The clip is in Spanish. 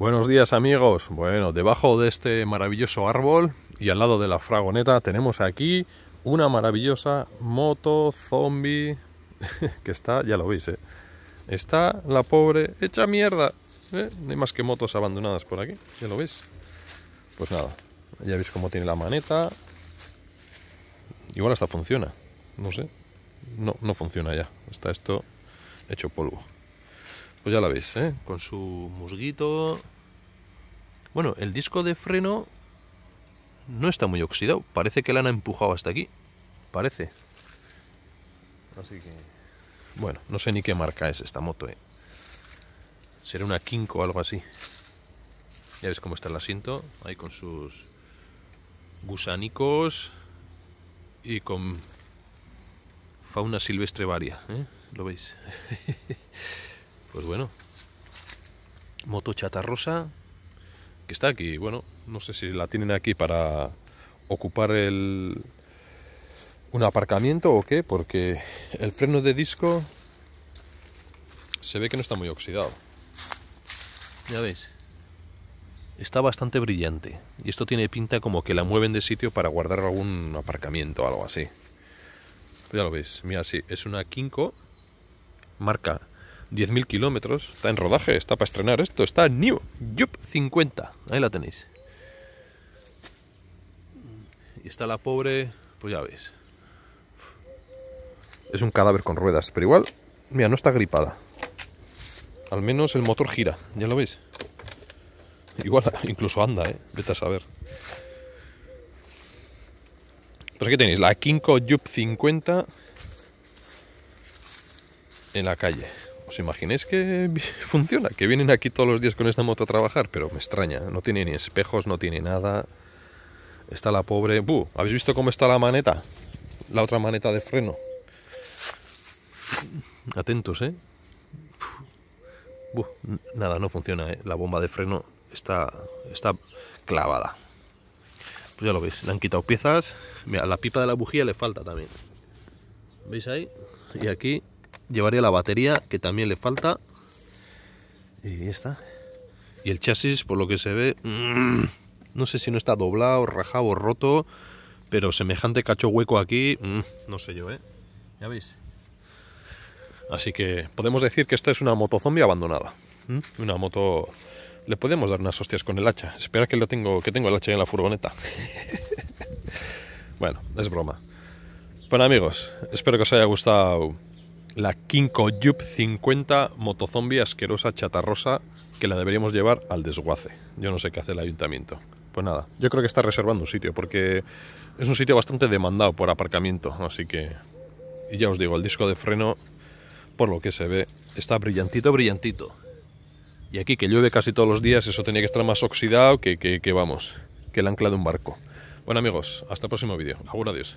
Buenos días amigos. Bueno, debajo de este maravilloso árbol y al lado de la fragoneta tenemos aquí una maravillosa moto zombie que está, ya lo veis, ¿eh? está la pobre hecha mierda. ¿eh? No hay más que motos abandonadas por aquí, ya lo veis. Pues nada, ya veis cómo tiene la maneta. Igual esta funciona, no sé. No, no funciona ya. Está esto hecho polvo. Pues ya la veis, ¿eh? Con su musguito. Bueno, el disco de freno no está muy oxidado. Parece que la han empujado hasta aquí. Parece. Así que... Bueno, no sé ni qué marca es esta moto, ¿eh? Será una Kinko o algo así. Ya ves cómo está el asiento. Ahí con sus gusanicos y con fauna silvestre varia. ¿eh? ¿Lo veis? Pues bueno. Moto chatarrosa. Que está aquí. Bueno, no sé si la tienen aquí para ocupar el, un aparcamiento o qué, porque el freno de disco se ve que no está muy oxidado. Ya veis, está bastante brillante y esto tiene pinta como que la mueven de sitio para guardar algún aparcamiento o algo así. ya lo veis, mira, sí, es una Kinko marca 10.000 kilómetros. Está en rodaje, está para estrenar esto. Está New Yup 50. Ahí la tenéis. Y está la pobre, pues ya veis. Es un cadáver con ruedas, pero igual, mira, no está gripada. Al menos el motor gira, ya lo veis. Igual incluso anda, ¿eh? Vete a saber. Pues aquí tenéis la Kinko Yup 50 en la calle. ¿Os imagináis que funciona? Que vienen aquí todos los días con esta moto a trabajar, pero me extraña. No tiene ni espejos, no tiene nada. Está la pobre... ¡Buh! ¿Habéis visto cómo está la maneta? La otra maneta de freno. Atentos, ¿eh? nada, no funciona, ¿eh? La bomba de freno está, está clavada. Pues ya lo veis, le han quitado piezas. Mira, la pipa de la bujía le falta también. ¿Veis ahí? Y aquí llevaría la batería, que también le falta. Y está. Y el chasis, por lo que se ve, mm, no sé si no está doblado, rajado, roto, pero semejante cacho hueco aquí, mm, no sé yo, ¿eh? Ya veis. Así que podemos decir que esta es una moto zombie abandonada. Una moto... Le podemos dar unas hostias con el hacha. Espera que, lo tengo, que tengo el hacha en la furgoneta. bueno, es broma. Bueno amigos, espero que os haya gustado la Kinko Yup 50 motozombie asquerosa chatarrosa que la deberíamos llevar al desguace. Yo no sé qué hace el ayuntamiento. Pues nada, yo creo que está reservando un sitio porque es un sitio bastante demandado por aparcamiento, así que y ya os digo, el disco de freno por lo que se ve está brillantito, brillantito. Y aquí que llueve casi todos los días, eso tenía que estar más oxidado que, vamos, que el ancla de un barco. Bueno amigos, hasta el próximo vídeo. Agur, adiós.